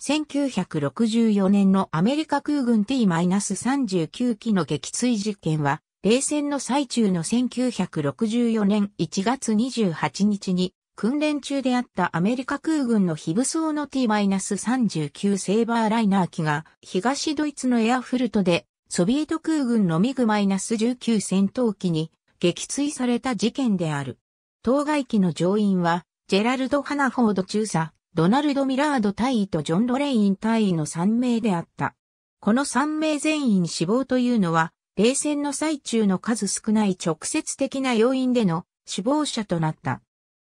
1964年のアメリカ空軍 T-39 機の撃墜実験は、冷戦の最中の1964年1月28日に、訓練中であったアメリカ空軍の非武装の T-39 セーバーライナー機が、東ドイツのエアフルトで、ソビエト空軍のミグ -19 戦闘機に撃墜された事件である。当該機の乗員は、ジェラルド・ハナフォード中佐、ドナルド・ミラード大尉とジョン・ロレイン大尉の3名であった。この3名全員死亡というのは、冷戦の最中の数少ない直接的な要因での死亡者となった。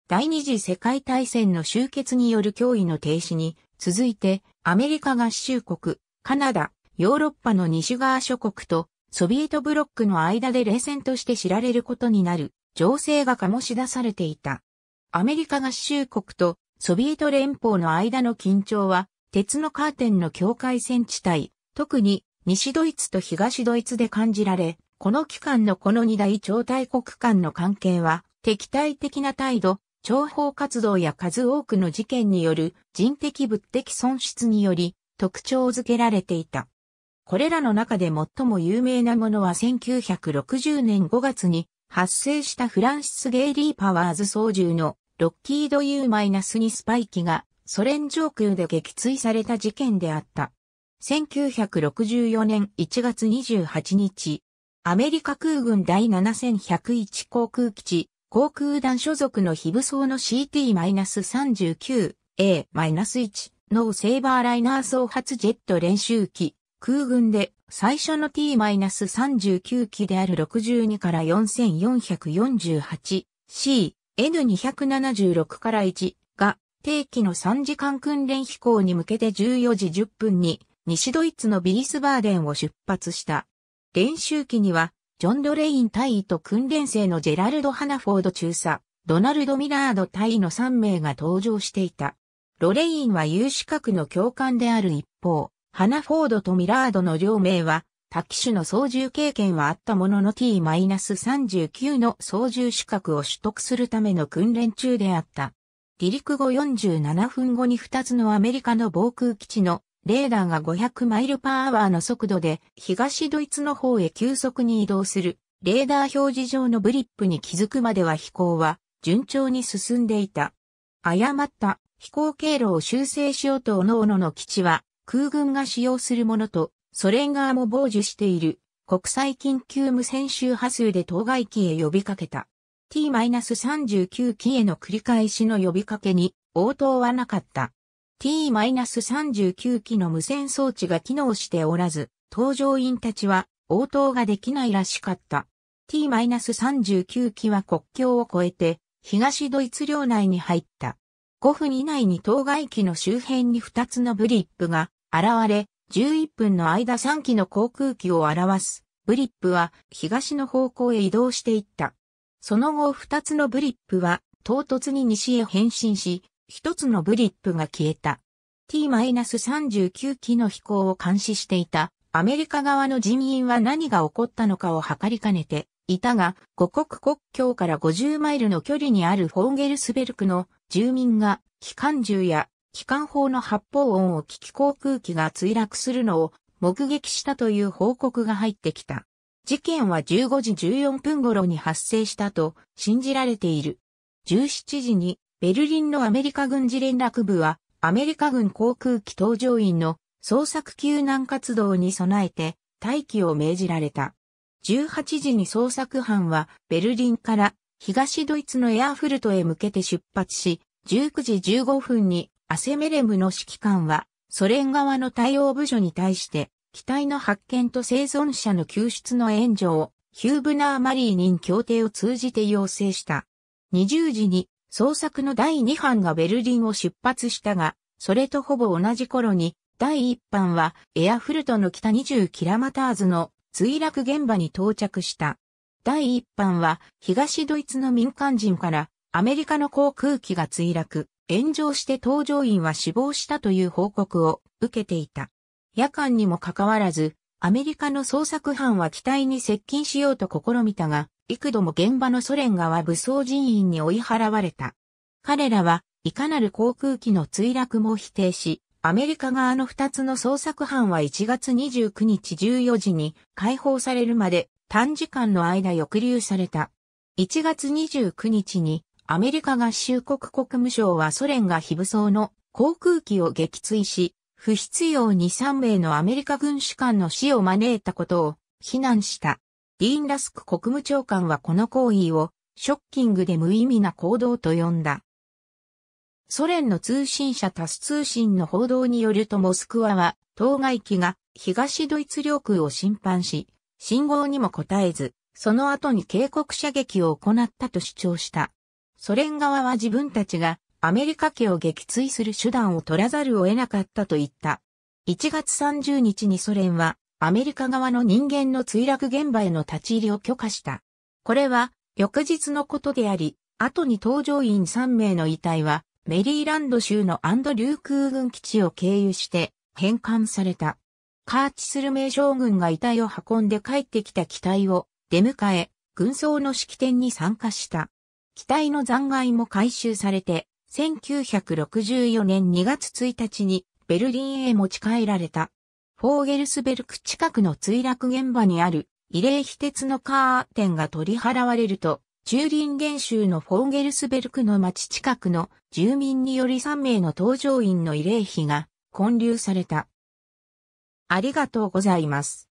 第二次世界大戦の終結による脅威の停止に、続いてアメリカ合衆国、カナダ、ヨーロッパの西側諸国とソビエトブロックの間で冷戦として知られることになる情勢が醸し出されていた。アメリカ合衆国とソビエト連邦の間の緊張は、鉄のカーテンの境界線地帯、特に西ドイツと東ドイツで感じられ、この期間のこの二大超大国間の関係は、敵対的な態度、諜報活動や数多くの事件による人的物的損失により特徴づけられていた。これらの中で最も有名なものは1960年5月に発生したフランシス・ゲイリー・パワーズ操縦のロッキード U-2 スパイ機がソ連上空で撃墜された事件であった。1964年1月28日、アメリカ空軍第7101航空基地、航空団所属の非武装の CT-39A-1 のセーバーライナー総発ジェット練習機、空軍で最初の T-39 機である62から 4448C N276 から1が定期の3時間訓練飛行に向けて14時10分に西ドイツのビリスバーデンを出発した。練習機にはジョン・ドレイン隊位と訓練生のジェラルド・ハナフォード中佐、ドナルド・ミラード隊位の3名が登場していた。ロレインは有資格の教官である一方、ハナフォードとミラードの両名は多機種の操縦経験はあったものの T-39 の操縦資格を取得するための訓練中であった。離陸後47分後に2つのアメリカの防空基地のレーダーが500マイルパーアワーの速度で東ドイツの方へ急速に移動するレーダー表示上のブリップに気づくまでは飛行は順調に進んでいた。誤った飛行経路を修正しようと各々の基地は空軍が使用するものとソ連側も傍受している国際緊急無線周波数で当該機へ呼びかけた。T-39 機への繰り返しの呼びかけに応答はなかった。T-39 機の無線装置が機能しておらず、搭乗員たちは応答ができないらしかった。T-39 機は国境を越えて東ドイツ領内に入った。5分以内に当該機の周辺に2つのブリップが現れ、11分の間3機の航空機を表す、ブリップは東の方向へ移動していった。その後2つのブリップは唐突に西へ変身し、1つのブリップが消えた。T-39 機の飛行を監視していたアメリカ側の人員は何が起こったのかを測りかねていたが、五国国境から50マイルの距離にあるフォーゲルスベルクの住民が機関銃や機関砲の発砲音を聞き航空機が墜落するのを目撃したという報告が入ってきた。事件は15時14分頃に発生したと信じられている。17時にベルリンのアメリカ軍事連絡部はアメリカ軍航空機搭乗員の捜索救難活動に備えて待機を命じられた。18時に捜索班はベルリンから東ドイツのエアフルトへ向けて出発し、19時15分にアセメレムの指揮官は、ソ連側の対応部署に対して、機体の発見と生存者の救出の援助を、ヒューブナー・マリーニン協定を通じて要請した。20時に、捜索の第2班がベルリンを出発したが、それとほぼ同じ頃に、第1班はエアフルトの北2 0ーズの墜落現場に到着した。第1班は東ドイツの民間人からアメリカの航空機が墜落、炎上して搭乗員は死亡したという報告を受けていた。夜間にもかかわらず、アメリカの捜索班は機体に接近しようと試みたが、幾度も現場のソ連側武装人員に追い払われた。彼らはいかなる航空機の墜落も否定し、アメリカ側の2つの捜索班は1月29日14時に解放されるまで短時間の間抑留された。1月29日にアメリカ合衆国国務省はソ連が非武装の航空機を撃墜し、不必要に3名のアメリカ軍主官の死を招いたことを非難した。ディーン・ラスク国務長官はこの行為をショッキングで無意味な行動と呼んだ。ソ連の通信社タス通信の報道によるとモスクワは当該機が東ドイツ領空を侵犯し、信号にも応えず、その後に警告射撃を行ったと主張した。ソ連側は自分たちがアメリカ家を撃墜する手段を取らざるを得なかったと言った。1月30日にソ連はアメリカ側の人間の墜落現場への立ち入りを許可した。これは翌日のことであり、後に搭乗員3名の遺体はメリーランド州のアンドリュー空軍基地を経由して返還された。カーチスル名将軍が遺体を運んで帰ってきた機体を出迎え、軍装の式典に参加した。機体の残骸も回収されて、1964年2月1日にベルリンへ持ち帰られた。フォーゲルスベルク近くの墜落現場にある慰霊碑鉄のカーテンが取り払われると、中林原州のフォーゲルスベルクの町近くの住民により3名の搭乗員の慰霊碑が建立された。ありがとうございます。